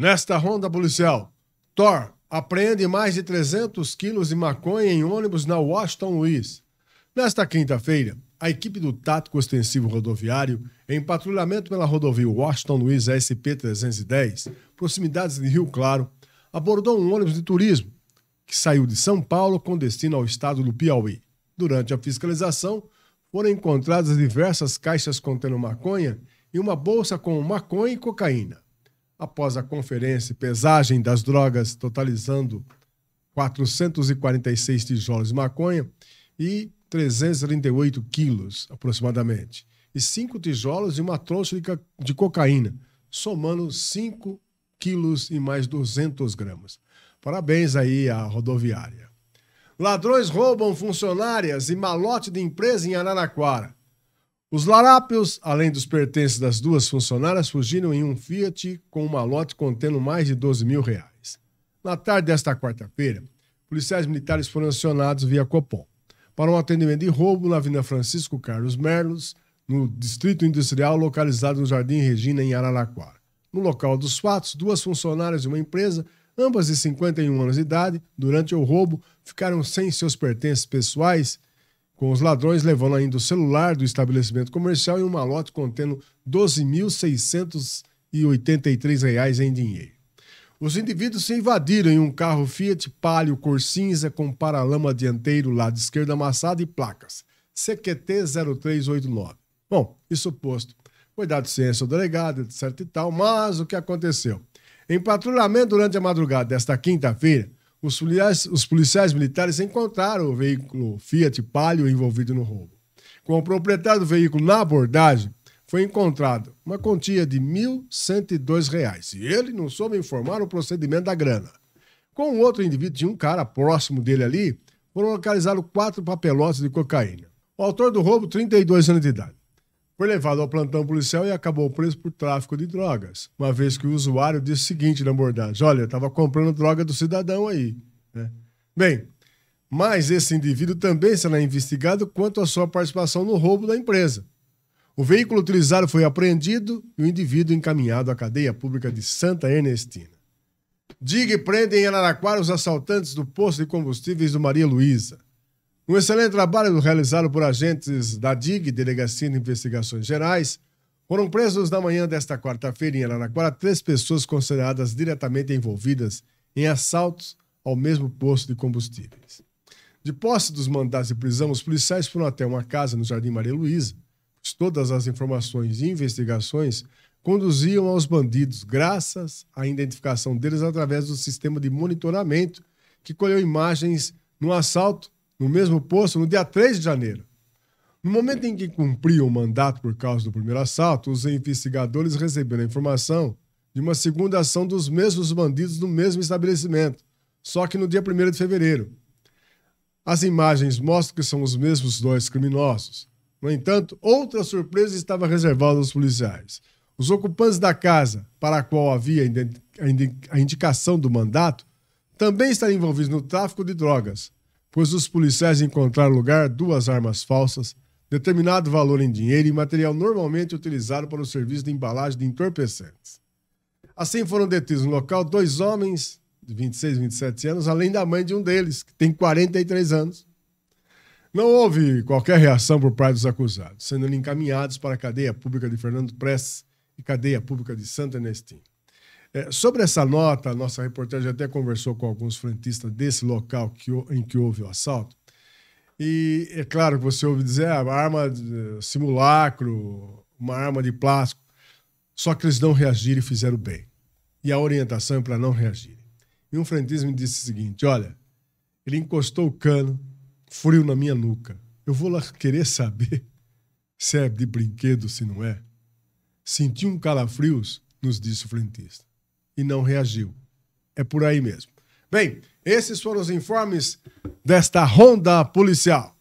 Nesta ronda policial, Thor apreende mais de 300 quilos de maconha em ônibus na Washington Luiz. Nesta quinta-feira, a equipe do Tático Ostensivo Rodoviário, em patrulhamento pela rodovia Washington Luiz SP-310, proximidades de Rio Claro, abordou um ônibus de turismo que saiu de São Paulo com destino ao estado do Piauí. Durante a fiscalização, foram encontradas diversas caixas contendo maconha e uma bolsa com maconha e cocaína após a conferência e pesagem das drogas totalizando 446 tijolos de maconha e 338 quilos, aproximadamente, e cinco tijolos e uma trouxa de cocaína, somando 5 quilos e mais 200 gramas. Parabéns aí à rodoviária. Ladrões roubam funcionárias e malote de empresa em Araraquara. Os larápios, além dos pertences das duas funcionárias, fugiram em um Fiat com uma lote contendo mais de 12 mil reais. Na tarde desta quarta-feira, policiais militares foram acionados via Copom para um atendimento de roubo na Avenida Francisco Carlos Merlos, no Distrito Industrial, localizado no Jardim Regina, em Araraquara. No local dos fatos, duas funcionárias de uma empresa, ambas de 51 anos de idade, durante o roubo, ficaram sem seus pertences pessoais com os ladrões levando ainda o celular do estabelecimento comercial e um malote contendo R$ 12.683 em dinheiro. Os indivíduos se invadiram em um carro Fiat Palio cor cinza com paralama dianteiro, lado esquerdo amassado e placas. CQT 0389. Bom, isso posto. Foi dado ciência ao delegado, etc e tal, mas o que aconteceu? Em patrulhamento durante a madrugada desta quinta-feira, os policiais, os policiais militares encontraram o veículo Fiat Palio envolvido no roubo. Com o proprietário do veículo na abordagem, foi encontrado uma quantia de R$ 1.102. E ele não soube informar o procedimento da grana. Com outro indivíduo de um cara próximo dele ali, foram localizados quatro papelotes de cocaína. O autor do roubo, 32 anos de idade. Foi levado ao plantão policial e acabou preso por tráfico de drogas, uma vez que o usuário disse o seguinte na abordagem: Olha, estava comprando droga do cidadão aí. Né? Bem, mas esse indivíduo também será investigado quanto à sua participação no roubo da empresa. O veículo utilizado foi apreendido e o indivíduo encaminhado à cadeia pública de Santa Ernestina. Diga e prende em Araraquara os assaltantes do posto de combustíveis do Maria Luísa. Um excelente trabalho realizado por agentes da DIG, Delegacia de Investigações Gerais. Foram presos na manhã desta quarta-feira em Araraquara três pessoas consideradas diretamente envolvidas em assaltos ao mesmo posto de combustíveis. De posse dos mandados de prisão, os policiais foram até uma casa no Jardim Maria Luísa. Todas as informações e investigações conduziam aos bandidos, graças à identificação deles através do sistema de monitoramento que colheu imagens no assalto no mesmo posto no dia 3 de janeiro. No momento em que cumpriu o mandato por causa do primeiro assalto, os investigadores receberam a informação de uma segunda ação dos mesmos bandidos no mesmo estabelecimento, só que no dia 1 de fevereiro. As imagens mostram que são os mesmos dois criminosos. No entanto, outra surpresa estava reservada aos policiais. Os ocupantes da casa, para a qual havia a indicação do mandato, também estariam envolvidos no tráfico de drogas, pois os policiais encontraram lugar, duas armas falsas, determinado valor em dinheiro e material normalmente utilizado para o serviço de embalagem de entorpecentes. Assim foram detidos no local dois homens de 26 e 27 anos, além da mãe de um deles, que tem 43 anos. Não houve qualquer reação por parte dos acusados, sendo encaminhados para a cadeia pública de Fernando Prestes e cadeia pública de Santa Ernestina. É, sobre essa nota, a nossa reportagem até conversou com alguns frentistas desse local que, em que houve o assalto. E é claro que você ouve dizer ah, arma de simulacro, uma arma de plástico. Só que eles não reagiram e fizeram bem. E a orientação é para não reagirem. E um frentista me disse o seguinte: olha, ele encostou o cano, frio na minha nuca. Eu vou lá querer saber se é de brinquedo, se não é. Senti um calafrios, nos disse o frentista e não reagiu. É por aí mesmo. Bem, esses foram os informes desta ronda policial.